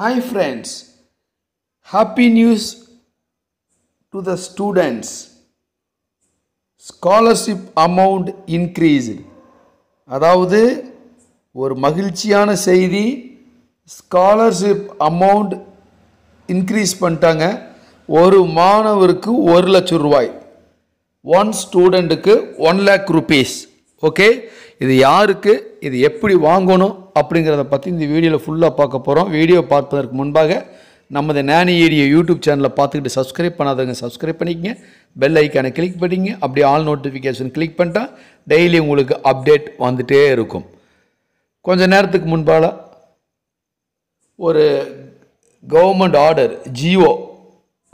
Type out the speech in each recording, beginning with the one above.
Hi friends happy news to the students scholarship amount increased. அதாவது ஒரு மகிழ்ச்சியான செய்தி ஸ்காலர்ஷிப் அமௌண்ட் இன்க்ரீஸ் பண்ணிட்டாங்க ஒரு மாணவருக்கு ஒரு லட்சம் ரூபாய் ஒன் ஸ்டூடெண்ட்டுக்கு ஒன் லேக் ருபீஸ் ஓகே இது யாருக்கு இது எப்படி வாங்கணும் அப்படிங்கிறத பற்றி இந்த வீடியோவில் ஃபுல்லாக பார்க்க போகிறோம் வீடியோ பார்ப்பதற்கு முன்பாக நமது நேனி ஏரியா யூடியூப் சேனலை பார்த்துக்கிட்டு சப்ஸ்கிரைப் பண்ணாதவங்க சப்ஸ்கிரைப் பண்ணிக்கங்க பெல் ஐக்கானை கிளிக் பண்ணிங்க அப்படி ஆல் நோட்டிஃபிகேஷன் கிளிக் பண்ணிட்டால் டெய்லி உங்களுக்கு அப்டேட் வந்துகிட்டே இருக்கும் கொஞ்சம் நேரத்துக்கு முன்பால் ஒரு கவர்மெண்ட் ஆர்டர் ஜியோ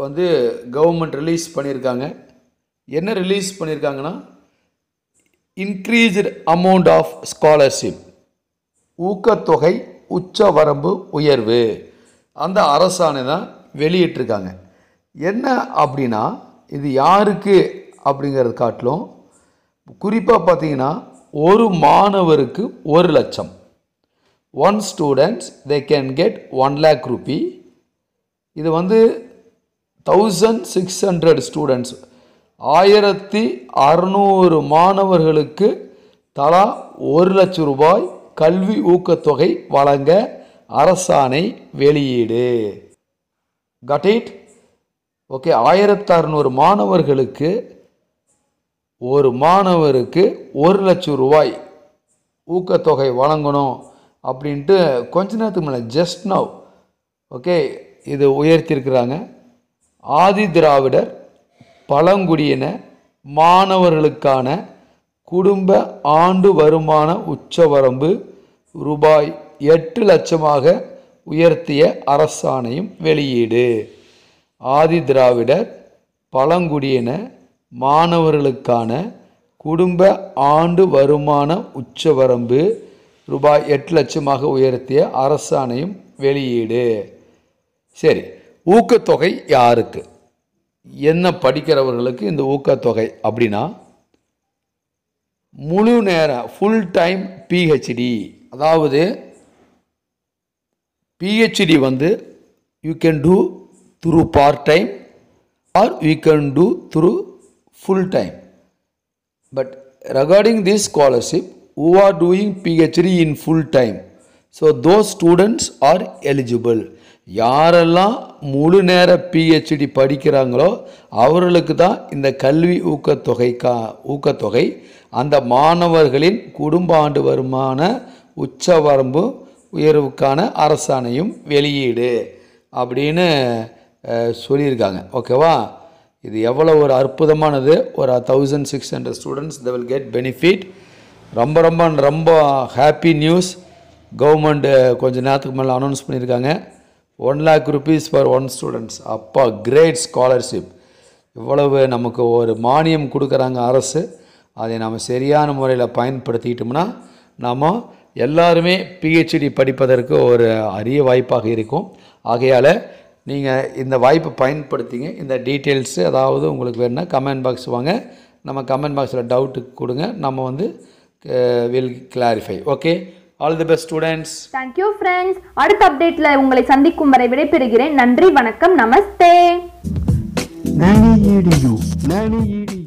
வந்து கவர்மெண்ட் ரிலீஸ் பண்ணியிருக்காங்க என்ன ரிலீஸ் பண்ணியிருக்காங்கன்னா இன்க்ரீஸ்டு அமௌண்ட் ஆஃப் ஸ்காலர்ஷிப் ஊக்கத்தொகை உச்ச வரம்பு உயர்வு அந்த அரசாணை தான் வெளியிட்டிருக்காங்க என்ன அப்படின்னா இது யாருக்கு அப்படிங்கிறது காட்டிலும் குறிப்பாக பார்த்தீங்கன்னா ஒரு மாணவருக்கு ஒரு லட்சம் one students they can get one lakh rupee இது வந்து தௌசண்ட் சிக்ஸ் ஹண்ட்ரட் ஸ்டூடெண்ட்ஸ் ஆயிரத்தி அறநூறு மாணவர்களுக்கு தலா ஒரு லட்சம் ரூபாய் கல்வி ஊக்கத்தொகை வழங்க அரசாணை வெளியீடு கட்டிட் ஓகே ஆயிரத்தி அறநூறு மாணவர்களுக்கு ஒரு மாணவருக்கு ஒரு லட்சம் ரூபாய் ஊக்கத்தொகை வழங்கணும் அப்படின்ட்டு கொஞ்ச நேரத்துக்கு முன்னே ஜஸ்ட் நவ் ஓகே இது உயர்த்தியிருக்கிறாங்க ஆதி திராவிடர் பழங்குடியின மாணவர்களுக்கான குடும்ப ஆண்டு வருமான உச்சவரம்பு ரூபாய் எட்டு லட்சமாக உயர்த்திய அரசாணையும் வெளியீடு ஆதி திராவிடர் பழங்குடியின மாணவர்களுக்கான குடும்ப ஆண்டு வருமான உச்சவரம்பு ரூபாய் எட்டு லட்சமாக உயர்த்திய அரசாணையும் வெளியீடு சரி ஊக்கத்தொகை யாருக்கு என்ன படிக்கிறவர்களுக்கு இந்த ஊக்கத்தொகை அப்படின்னா முழு நேரம் ஃபுல் டைம் பிஹெச்டி அதாவது பிஹெச்டி வந்து you can do through part time or you can do through full time but regarding this scholarship who are doing PhD in full time so those students are eligible யாரெல்லாம் முழு நேர PhD படிக்கிறாங்களோ அவர்களுக்கு தான் இந்த கல்வி ஊக்கத்தொகை கா ஊக்கத்தொகை அந்த மாணவர்களின் குடும்ப ஆண்டு வருமான உச்ச வரம்பு உயர்வுக்கான அரசாணையும் வெளியீடு அப்படின்னு சொல்லியிருக்காங்க ஓகேவா இது எவ்வளோ ஒரு அற்புதமானது ஒரு thousand six hundred students the will get benefit ரொம்ப ரொம்ப ரொம்ப ஹாப்பி நியூஸ் கவர்மெண்ட்டு கொஞ்சம் நேரத்துக்கு மேலே அனௌன்ஸ் பண்ணியிருக்காங்க one lakh rupees for one students அப்பா கிரேட் ஸ்காலர்ஷிப் இவ்வளவு நமக்கு ஒரு மானியம் கொடுக்குறாங்க அரசு அதை நாம் சரியான முறையில் பயன்படுத்திக்கிட்டோம்னா நம்ம எல்லாருமே பிஹெச்டி படிப்பதற்கு ஒரு அரிய வாய்ப்பாக இருக்கும் ஆகையால் நீங்கள் இந்த வாய்ப்பை பயன்படுத்திங்க இந்த டீட்டெயில்ஸு அதாவது உங்களுக்கு வேணுன்னா கமெண்ட் பாக்ஸ் வாங்க நம்ம கமெண்ட் பாக்ஸில் டவுட்டு கொடுங்க நம்ம வந்து will clarify okay all the best students thank you friends அடுத்த அப்டேட்டில் உங்களை சந்திக்கும் வரை விடைபெறுகிறேன் நன்றி வணக்கம் நமஸ்தே நானி ஏடியு நானி ஏடியு